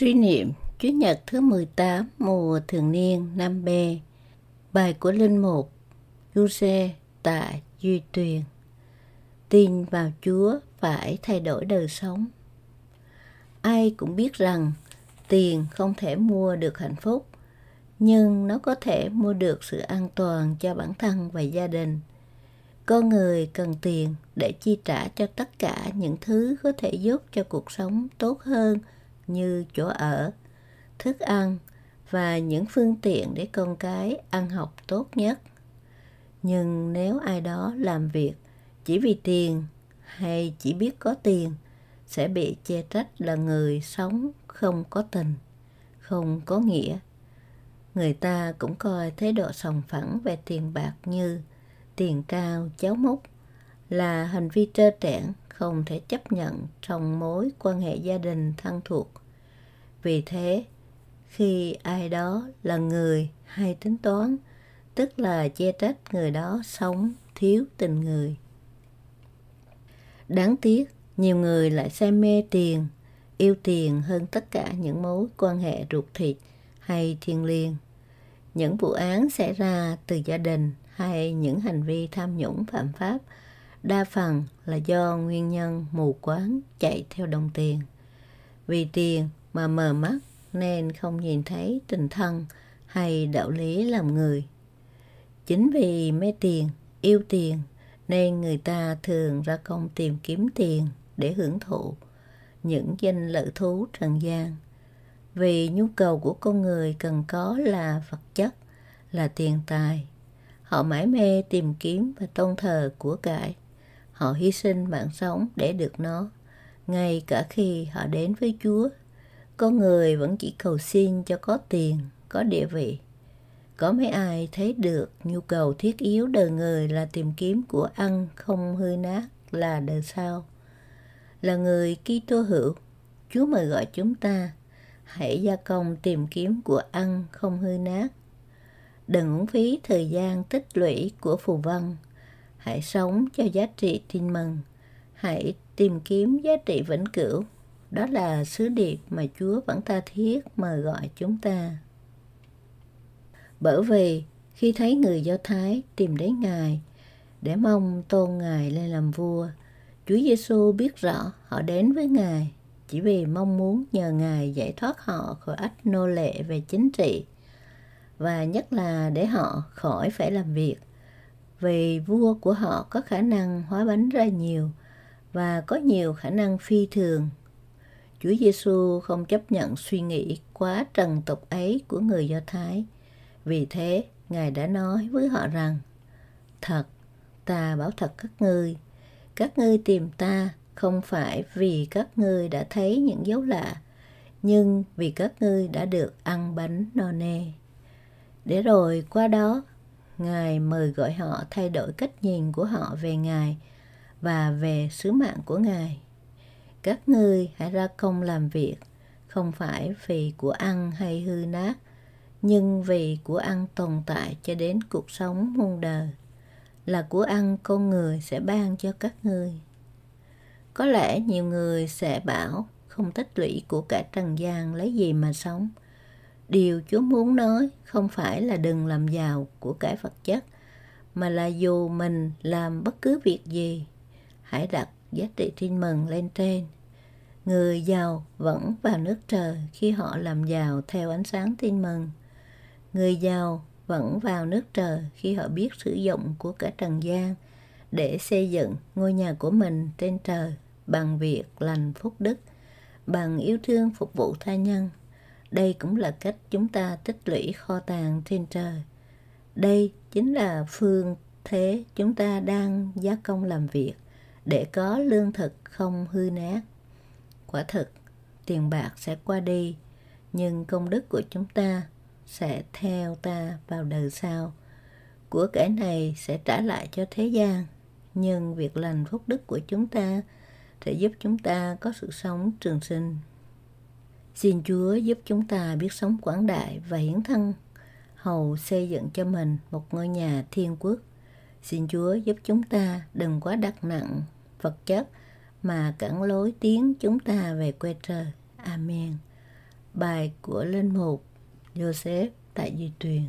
Suy niệm Chủ nhật thứ 18 mùa thường niên năm B Bài của Linh Mục Giuse tại Duy Tuyền Tin vào Chúa phải thay đổi đời sống Ai cũng biết rằng tiền không thể mua được hạnh phúc Nhưng nó có thể mua được sự an toàn cho bản thân và gia đình Con người cần tiền để chi trả cho tất cả những thứ có thể giúp cho cuộc sống tốt hơn – như chỗ ở, thức ăn và những phương tiện để con cái ăn học tốt nhất. Nhưng nếu ai đó làm việc chỉ vì tiền hay chỉ biết có tiền sẽ bị chê trách là người sống không có tình, không có nghĩa. Người ta cũng coi thái độ sòng phẳng về tiền bạc như tiền cao cháu múc là hành vi trơ trẽn không thể chấp nhận trong mối quan hệ gia đình thân thuộc vì thế khi ai đó là người hay tính toán tức là che trách người đó sống thiếu tình người đáng tiếc nhiều người lại say mê tiền yêu tiền hơn tất cả những mối quan hệ ruột thịt hay thiêng liêng những vụ án xảy ra từ gia đình hay những hành vi tham nhũng phạm pháp đa phần là do nguyên nhân mù quáng chạy theo đồng tiền. Vì tiền mà mờ mắt nên không nhìn thấy tình thân hay đạo lý làm người. Chính vì mê tiền, yêu tiền nên người ta thường ra công tìm kiếm tiền để hưởng thụ những danh lợi thú trần gian. Vì nhu cầu của con người cần có là vật chất, là tiền tài. Họ mãi mê tìm kiếm và tôn thờ của cải Họ hy sinh mạng sống để được nó, ngay cả khi họ đến với Chúa. Có người vẫn chỉ cầu xin cho có tiền, có địa vị. Có mấy ai thấy được nhu cầu thiết yếu đời người là tìm kiếm của ăn không hư nát là đời sau. Là người Kitô hữu, Chúa mời gọi chúng ta hãy gia công tìm kiếm của ăn không hư nát đừng uổng phí thời gian tích lũy của phù văn hãy sống cho giá trị tin mừng hãy tìm kiếm giá trị vĩnh cửu đó là sứ điệp mà chúa vẫn tha thiết mời gọi chúng ta bởi vì khi thấy người do thái tìm đến ngài để mong tôn ngài lên làm vua chúa giêsu biết rõ họ đến với ngài chỉ vì mong muốn nhờ ngài giải thoát họ khỏi ách nô lệ về chính trị và nhất là để họ khỏi phải làm việc vì vua của họ có khả năng hóa bánh ra nhiều và có nhiều khả năng phi thường. Chúa Giêsu không chấp nhận suy nghĩ quá trần tục ấy của người Do Thái. Vì thế, Ngài đã nói với họ rằng, Thật, ta bảo thật các ngươi, các ngươi tìm ta không phải vì các ngươi đã thấy những dấu lạ, nhưng vì các ngươi đã được ăn bánh no nê. Để rồi qua đó Ngài mời gọi họ thay đổi cách nhìn của họ về Ngài và về sứ mạng của Ngài. Các ngươi hãy ra công làm việc, không phải vì của ăn hay hư nát, nhưng vì của ăn tồn tại cho đến cuộc sống muôn đời là của ăn con người sẽ ban cho các ngươi có lẽ nhiều người sẽ bảo không tích lũy của cả trần gian lấy gì mà sống điều Chúa muốn nói không phải là đừng làm giàu của cải vật chất, mà là dù mình làm bất cứ việc gì, hãy đặt giá trị tin mừng lên trên. Người giàu vẫn vào nước trời khi họ làm giàu theo ánh sáng tin mừng. Người giàu vẫn vào nước trời khi họ biết sử dụng của cả trần gian để xây dựng ngôi nhà của mình trên trời bằng việc lành phúc đức, bằng yêu thương phục vụ tha nhân đây cũng là cách chúng ta tích lũy kho tàng trên trời. Đây chính là phương thế chúng ta đang giá công làm việc để có lương thực không hư nát. Quả thực, tiền bạc sẽ qua đi, nhưng công đức của chúng ta sẽ theo ta vào đời sau. Của cải này sẽ trả lại cho thế gian, nhưng việc lành phúc đức của chúng ta sẽ giúp chúng ta có sự sống trường sinh Xin Chúa giúp chúng ta biết sống quảng đại và hiển thân, hầu xây dựng cho mình một ngôi nhà thiên quốc. Xin Chúa giúp chúng ta đừng quá đặt nặng vật chất mà cản lối tiến chúng ta về quê trời. Amen. Bài của Linh Mục Joseph tại Di Tuyền